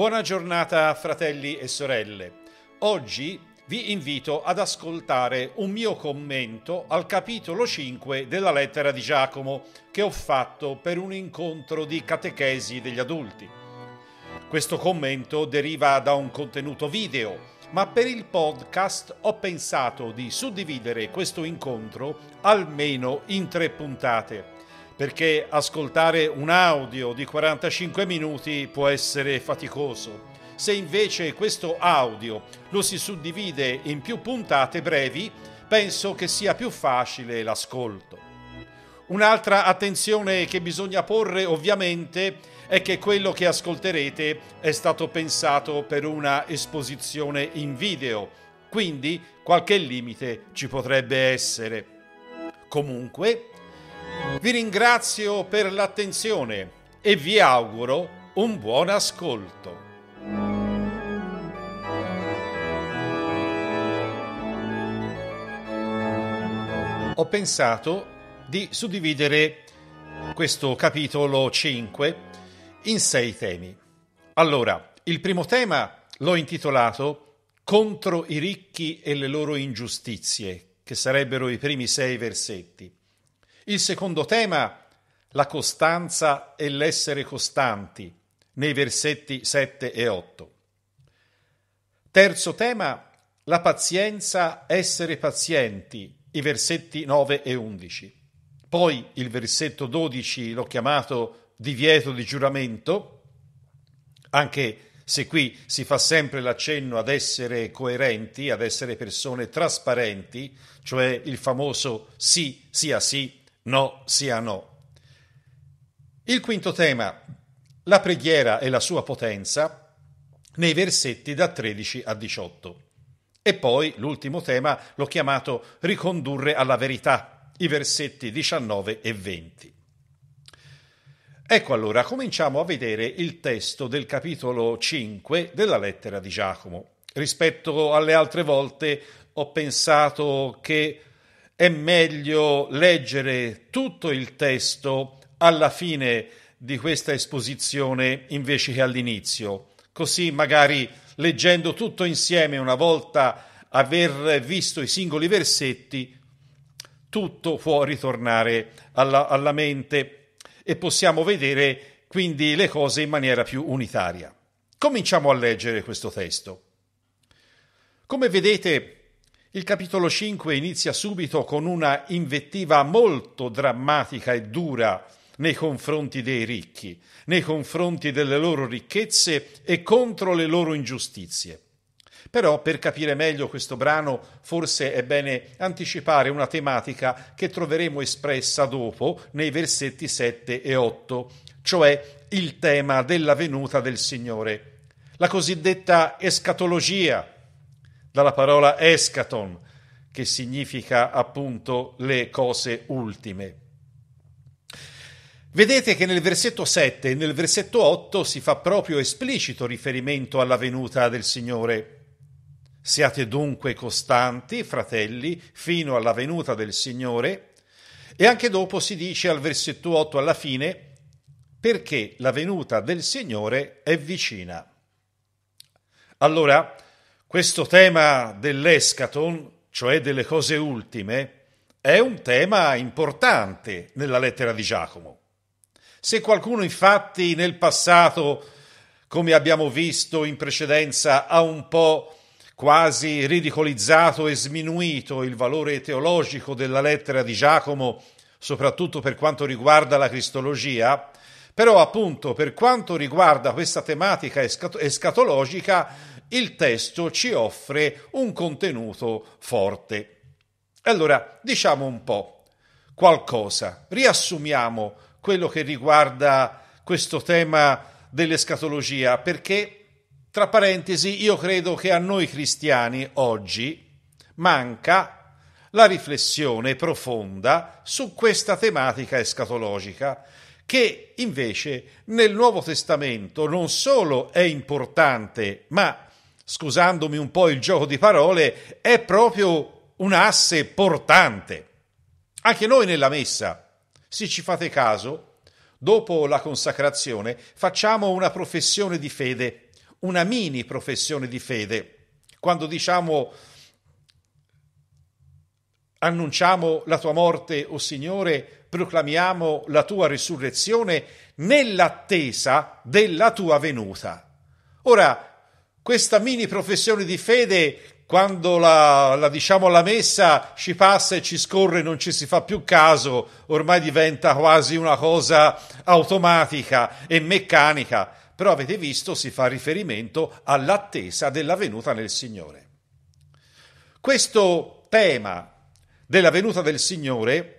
Buona giornata fratelli e sorelle. Oggi vi invito ad ascoltare un mio commento al capitolo 5 della lettera di Giacomo che ho fatto per un incontro di catechesi degli adulti. Questo commento deriva da un contenuto video, ma per il podcast ho pensato di suddividere questo incontro almeno in tre puntate perché ascoltare un audio di 45 minuti può essere faticoso. Se invece questo audio lo si suddivide in più puntate brevi, penso che sia più facile l'ascolto. Un'altra attenzione che bisogna porre ovviamente è che quello che ascolterete è stato pensato per una esposizione in video, quindi qualche limite ci potrebbe essere. Comunque, vi ringrazio per l'attenzione e vi auguro un buon ascolto. Ho pensato di suddividere questo capitolo 5 in sei temi. Allora, il primo tema l'ho intitolato Contro i ricchi e le loro ingiustizie, che sarebbero i primi sei versetti. Il secondo tema, la costanza e l'essere costanti, nei versetti 7 e 8. Terzo tema, la pazienza, essere pazienti, i versetti 9 e 11. Poi il versetto 12 l'ho chiamato divieto di giuramento, anche se qui si fa sempre l'accenno ad essere coerenti, ad essere persone trasparenti, cioè il famoso sì sia sì no sia no. Il quinto tema, la preghiera e la sua potenza, nei versetti da 13 a 18. E poi l'ultimo tema l'ho chiamato ricondurre alla verità, i versetti 19 e 20. Ecco allora, cominciamo a vedere il testo del capitolo 5 della lettera di Giacomo. Rispetto alle altre volte ho pensato che è meglio leggere tutto il testo alla fine di questa esposizione invece che all'inizio. Così magari leggendo tutto insieme una volta aver visto i singoli versetti, tutto può ritornare alla, alla mente e possiamo vedere quindi le cose in maniera più unitaria. Cominciamo a leggere questo testo. Come vedete, il capitolo 5 inizia subito con una invettiva molto drammatica e dura nei confronti dei ricchi, nei confronti delle loro ricchezze e contro le loro ingiustizie. Però per capire meglio questo brano forse è bene anticipare una tematica che troveremo espressa dopo nei versetti 7 e 8, cioè il tema della venuta del Signore, la cosiddetta escatologia, dalla parola escaton, che significa appunto le cose ultime. Vedete che nel versetto 7 e nel versetto 8 si fa proprio esplicito riferimento alla venuta del Signore. Siate dunque costanti, fratelli, fino alla venuta del Signore. E anche dopo si dice al versetto 8 alla fine, perché la venuta del Signore è vicina. Allora, questo tema dell'escaton, cioè delle cose ultime, è un tema importante nella lettera di Giacomo. Se qualcuno infatti nel passato, come abbiamo visto in precedenza, ha un po' quasi ridicolizzato e sminuito il valore teologico della lettera di Giacomo, soprattutto per quanto riguarda la cristologia, però appunto per quanto riguarda questa tematica escatologica il testo ci offre un contenuto forte. Allora, diciamo un po' qualcosa, riassumiamo quello che riguarda questo tema dell'escatologia, perché, tra parentesi, io credo che a noi cristiani oggi manca la riflessione profonda su questa tematica escatologica, che invece nel Nuovo Testamento non solo è importante, ma scusandomi un po' il gioco di parole, è proprio un asse portante. Anche noi nella messa, se ci fate caso, dopo la consacrazione facciamo una professione di fede, una mini professione di fede, quando diciamo annunciamo la tua morte, o oh Signore, proclamiamo la tua risurrezione nell'attesa della tua venuta. Ora, questa mini professione di fede, quando la, la, diciamo la messa ci passa e ci scorre, non ci si fa più caso, ormai diventa quasi una cosa automatica e meccanica. Però avete visto, si fa riferimento all'attesa della venuta del Signore. Questo tema della venuta del Signore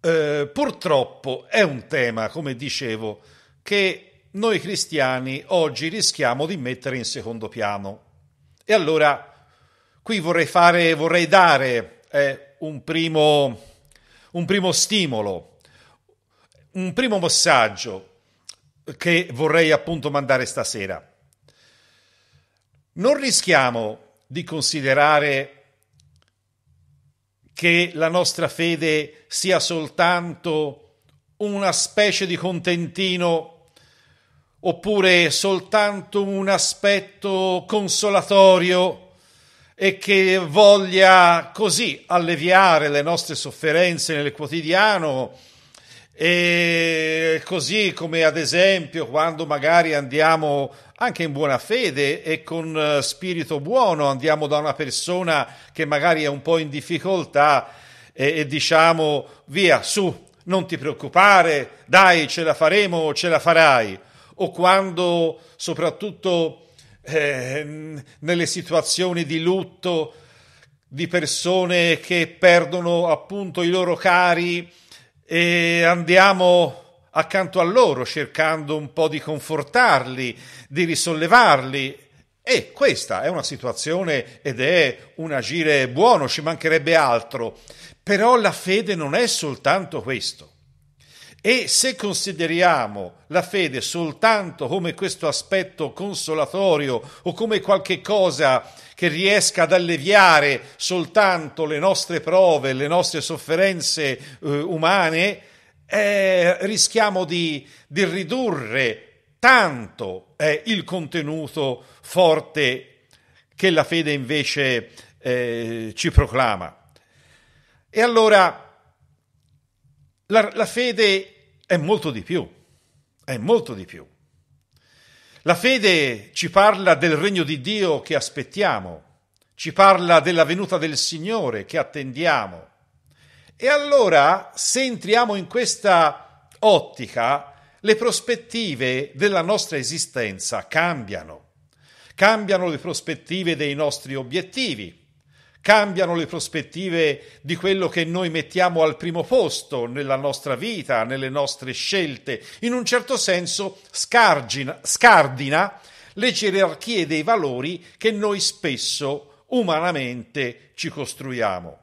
eh, purtroppo è un tema, come dicevo, che noi cristiani oggi rischiamo di mettere in secondo piano. E allora qui vorrei, fare, vorrei dare eh, un, primo, un primo stimolo, un primo messaggio che vorrei appunto mandare stasera. Non rischiamo di considerare che la nostra fede sia soltanto una specie di contentino oppure soltanto un aspetto consolatorio e che voglia così alleviare le nostre sofferenze nel quotidiano e così come ad esempio quando magari andiamo anche in buona fede e con eh, spirito buono andiamo da una persona che magari è un po' in difficoltà e, e diciamo via su non ti preoccupare dai ce la faremo ce la farai o quando soprattutto eh, nelle situazioni di lutto di persone che perdono appunto i loro cari e andiamo accanto a loro cercando un po' di confortarli, di risollevarli. E questa è una situazione ed è un agire buono, ci mancherebbe altro. Però la fede non è soltanto questo. E se consideriamo la fede soltanto come questo aspetto consolatorio o come qualche cosa che riesca ad alleviare soltanto le nostre prove, le nostre sofferenze eh, umane, eh, rischiamo di, di, ridurre tanto eh, il contenuto forte che la fede invece eh, ci proclama. E allora la, la fede è molto di più, è molto di più. La fede ci parla del regno di Dio che aspettiamo, ci parla della venuta del Signore che attendiamo. E allora, se entriamo in questa ottica, le prospettive della nostra esistenza cambiano. Cambiano le prospettive dei nostri obiettivi, cambiano le prospettive di quello che noi mettiamo al primo posto nella nostra vita, nelle nostre scelte, in un certo senso scargina, scardina le gerarchie dei valori che noi spesso umanamente ci costruiamo.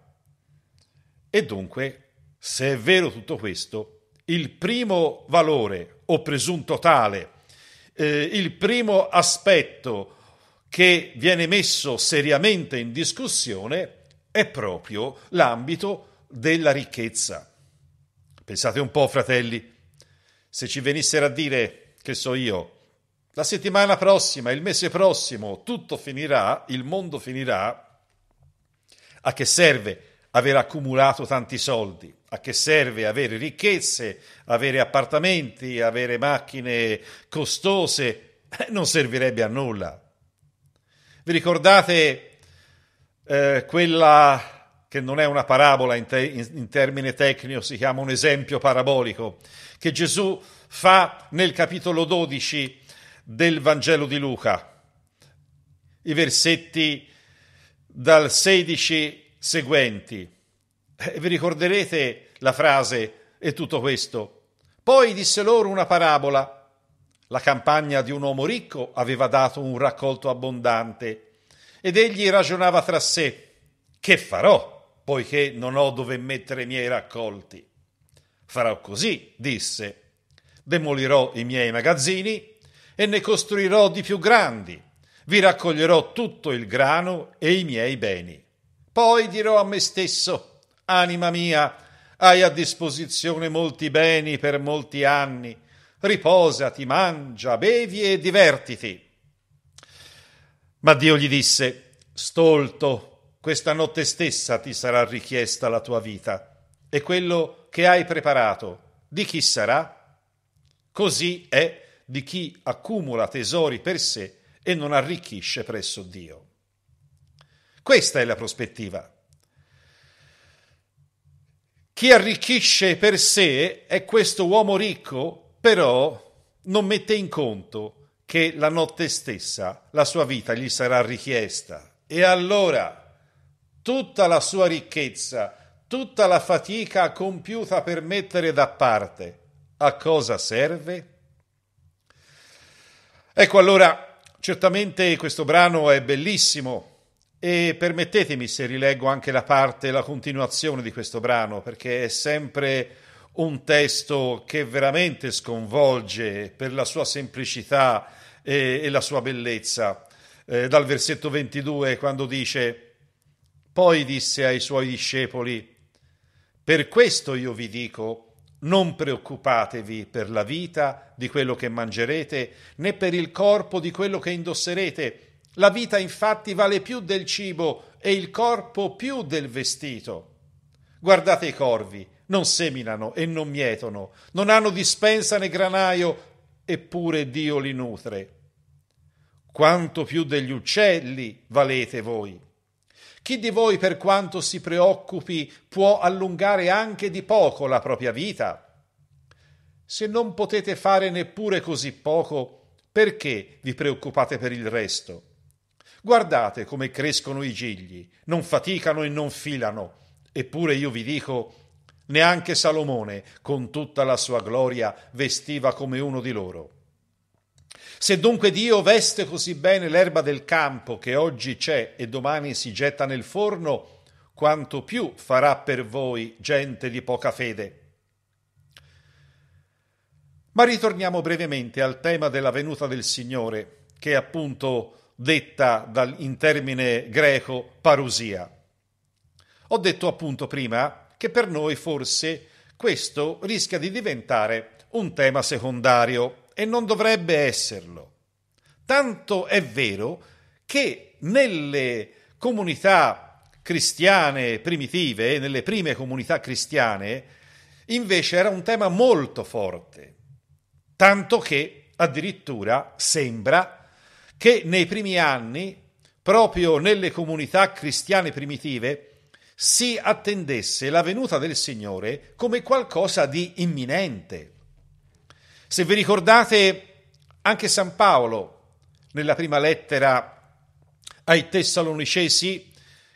E dunque, se è vero tutto questo, il primo valore o presunto tale, eh, il primo aspetto che viene messo seriamente in discussione è proprio l'ambito della ricchezza. Pensate un po', fratelli, se ci venissero a dire, che so io, la settimana prossima, il mese prossimo, tutto finirà, il mondo finirà, a che serve aver accumulato tanti soldi? A che serve avere ricchezze, avere appartamenti, avere macchine costose? Eh, non servirebbe a nulla. Vi ricordate eh, quella che non è una parabola in, te, in, in termine tecnico, si chiama un esempio parabolico, che Gesù fa nel capitolo 12 del Vangelo di Luca, i versetti dal 16 seguenti. E eh, vi ricorderete la frase e tutto questo. Poi disse loro una parabola la campagna di un uomo ricco aveva dato un raccolto abbondante ed egli ragionava tra sé, che farò, poiché non ho dove mettere i miei raccolti? Farò così, disse, demolirò i miei magazzini e ne costruirò di più grandi, vi raccoglierò tutto il grano e i miei beni. Poi dirò a me stesso, anima mia, hai a disposizione molti beni per molti anni, riposati, mangia, bevi e divertiti. Ma Dio gli disse, stolto, questa notte stessa ti sarà richiesta la tua vita e quello che hai preparato, di chi sarà? Così è di chi accumula tesori per sé e non arricchisce presso Dio. Questa è la prospettiva. Chi arricchisce per sé è questo uomo ricco però non mette in conto che la notte stessa la sua vita gli sarà richiesta e allora tutta la sua ricchezza, tutta la fatica compiuta per mettere da parte, a cosa serve? Ecco allora, certamente questo brano è bellissimo e permettetemi se rileggo anche la parte, la continuazione di questo brano, perché è sempre un testo che veramente sconvolge per la sua semplicità e, e la sua bellezza. Eh, dal versetto 22 quando dice, poi disse ai suoi discepoli, per questo io vi dico, non preoccupatevi per la vita di quello che mangerete, né per il corpo di quello che indosserete. La vita infatti vale più del cibo e il corpo più del vestito. Guardate i corvi, non seminano e non mietono, non hanno dispensa né granaio, eppure Dio li nutre. Quanto più degli uccelli valete voi. Chi di voi, per quanto si preoccupi, può allungare anche di poco la propria vita? Se non potete fare neppure così poco, perché vi preoccupate per il resto? Guardate come crescono i gigli, non faticano e non filano. Eppure io vi dico, Neanche Salomone, con tutta la sua gloria, vestiva come uno di loro. Se dunque Dio veste così bene l'erba del campo che oggi c'è e domani si getta nel forno, quanto più farà per voi, gente di poca fede. Ma ritorniamo brevemente al tema della venuta del Signore, che è appunto detta dal, in termine greco parusia. Ho detto appunto prima che per noi forse questo rischia di diventare un tema secondario e non dovrebbe esserlo. Tanto è vero che nelle comunità cristiane primitive, nelle prime comunità cristiane, invece era un tema molto forte, tanto che addirittura sembra che nei primi anni, proprio nelle comunità cristiane primitive, si attendesse la venuta del Signore come qualcosa di imminente. Se vi ricordate, anche San Paolo, nella prima lettera ai Tessalonicesi,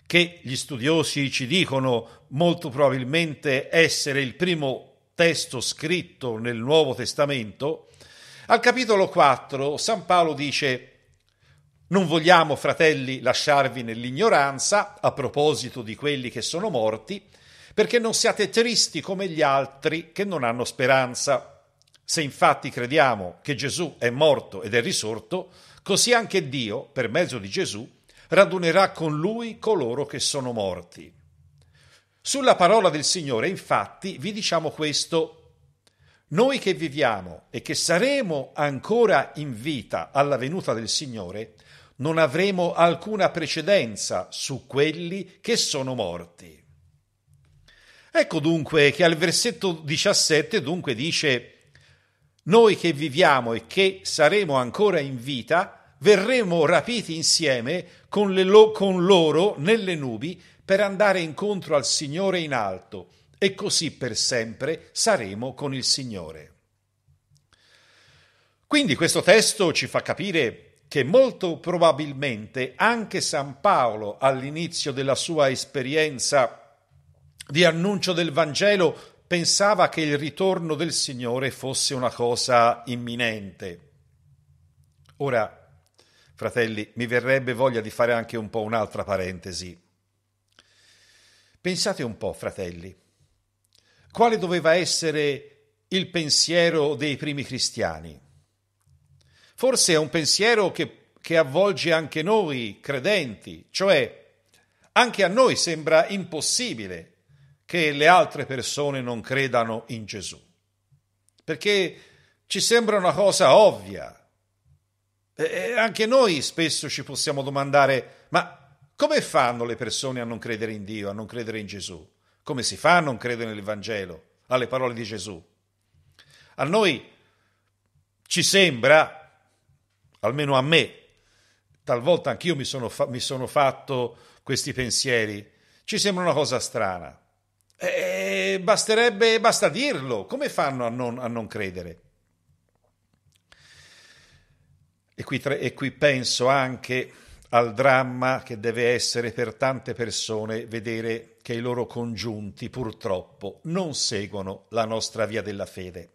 che gli studiosi ci dicono molto probabilmente essere il primo testo scritto nel Nuovo Testamento, al capitolo 4 San Paolo dice non vogliamo, fratelli, lasciarvi nell'ignoranza a proposito di quelli che sono morti, perché non siate tristi come gli altri che non hanno speranza. Se infatti crediamo che Gesù è morto ed è risorto, così anche Dio, per mezzo di Gesù, radunerà con lui coloro che sono morti. Sulla parola del Signore, infatti, vi diciamo questo. Noi che viviamo e che saremo ancora in vita alla venuta del Signore, non avremo alcuna precedenza su quelli che sono morti. Ecco dunque che al versetto 17 dunque dice noi che viviamo e che saremo ancora in vita verremo rapiti insieme con, lo- con loro nelle nubi per andare incontro al Signore in alto e così per sempre saremo con il Signore. Quindi questo testo ci fa capire che molto probabilmente anche San Paolo all'inizio della sua esperienza di annuncio del Vangelo pensava che il ritorno del Signore fosse una cosa imminente. Ora, fratelli, mi verrebbe voglia di fare anche un po' un'altra parentesi. Pensate un po', fratelli, quale doveva essere il pensiero dei primi cristiani? Forse è un pensiero che, che avvolge anche noi credenti, cioè anche a noi sembra impossibile che le altre persone non credano in Gesù, perché ci sembra una cosa ovvia. E anche noi spesso ci possiamo domandare, ma come fanno le persone a non credere in Dio, a non credere in Gesù? Come si fa a non credere nel Vangelo, alle parole di Gesù? A noi ci sembra almeno a me, talvolta anch'io mi sono, fa- mi sono fatto questi pensieri, ci sembra una cosa strana. E basterebbe, basta dirlo, come fanno a non, a non credere? E qui, tre, e qui penso anche al dramma che deve essere per tante persone vedere che i loro congiunti purtroppo non seguono la nostra via della fede.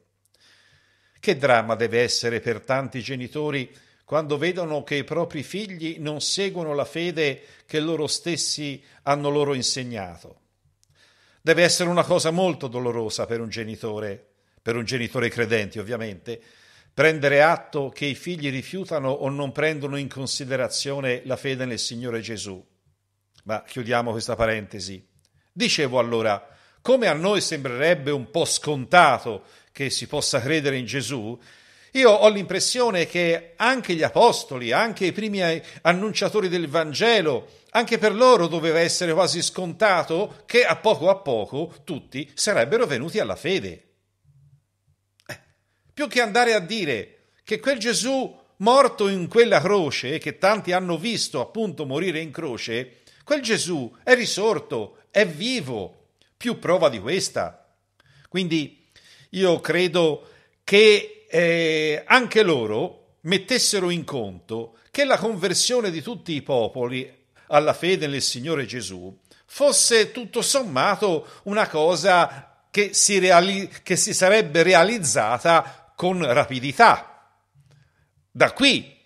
Che dramma deve essere per tanti genitori quando vedono che i propri figli non seguono la fede che loro stessi hanno loro insegnato. Deve essere una cosa molto dolorosa per un genitore, per un genitore credente ovviamente, prendere atto che i figli rifiutano o non prendono in considerazione la fede nel Signore Gesù. Ma chiudiamo questa parentesi. Dicevo allora, come a noi sembrerebbe un po' scontato che si possa credere in Gesù, io ho l'impressione che anche gli apostoli, anche i primi annunciatori del Vangelo, anche per loro doveva essere quasi scontato che a poco a poco tutti sarebbero venuti alla fede. Eh, più che andare a dire che quel Gesù morto in quella croce, che tanti hanno visto appunto morire in croce, quel Gesù è risorto, è vivo, più prova di questa. Quindi io credo che eh, anche loro mettessero in conto che la conversione di tutti i popoli alla fede nel Signore Gesù fosse tutto sommato una cosa che si, reali- che si sarebbe realizzata con rapidità. Da qui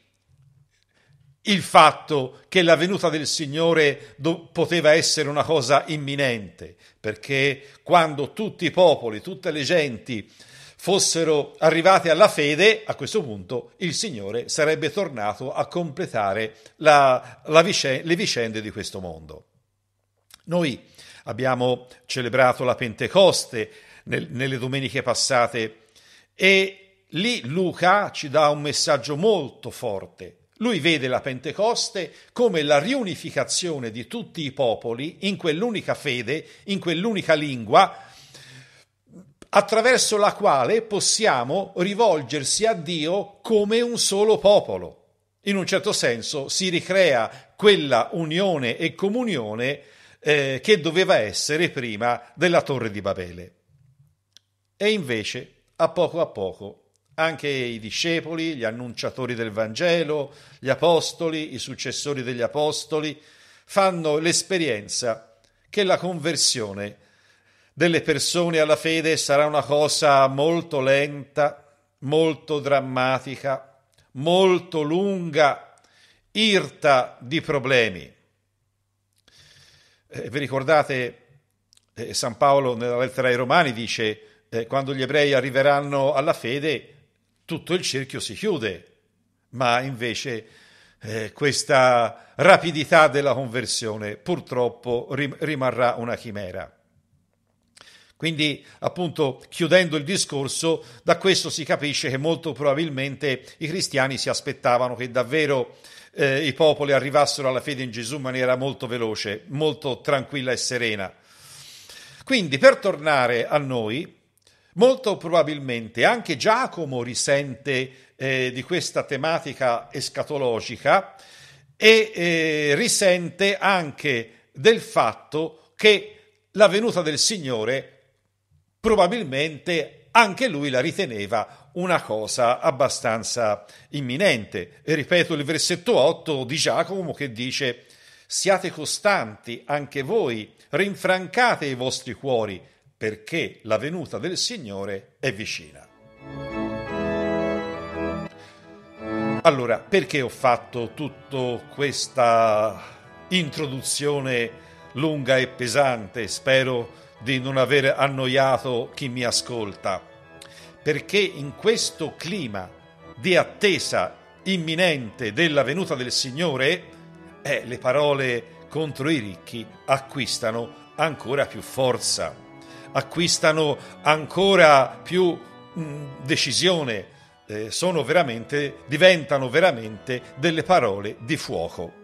il fatto che la venuta del Signore do- poteva essere una cosa imminente, perché quando tutti i popoli, tutte le genti fossero arrivate alla fede, a questo punto il Signore sarebbe tornato a completare la, la vicende, le vicende di questo mondo. Noi abbiamo celebrato la Pentecoste nel, nelle domeniche passate e lì Luca ci dà un messaggio molto forte. Lui vede la Pentecoste come la riunificazione di tutti i popoli in quell'unica fede, in quell'unica lingua, attraverso la quale possiamo rivolgersi a Dio come un solo popolo. In un certo senso si ricrea quella unione e comunione eh, che doveva essere prima della torre di Babele. E invece, a poco a poco, anche i discepoli, gli annunciatori del Vangelo, gli apostoli, i successori degli apostoli, fanno l'esperienza che la conversione delle persone alla fede sarà una cosa molto lenta, molto drammatica, molto lunga, irta di problemi. Eh, vi ricordate, eh, San Paolo nella lettera ai Romani dice, eh, quando gli ebrei arriveranno alla fede, tutto il cerchio si chiude, ma invece eh, questa rapidità della conversione purtroppo rim- rimarrà una chimera. Quindi, appunto, chiudendo il discorso, da questo si capisce che molto probabilmente i cristiani si aspettavano che davvero eh, i popoli arrivassero alla fede in Gesù in maniera molto veloce, molto tranquilla e serena. Quindi, per tornare a noi, molto probabilmente anche Giacomo risente eh, di questa tematica escatologica e eh, risente anche del fatto che la venuta del Signore probabilmente anche lui la riteneva una cosa abbastanza imminente. E ripeto il versetto 8 di Giacomo che dice siate costanti anche voi, rinfrancate i vostri cuori, perché la venuta del Signore è vicina. Allora, perché ho fatto tutta questa introduzione lunga e pesante? Spero che di non aver annoiato chi mi ascolta, perché in questo clima di attesa imminente della venuta del Signore, eh, le parole contro i ricchi acquistano ancora più forza, acquistano ancora più mh, mm, decisione, eh, veramente, diventano veramente delle parole di fuoco.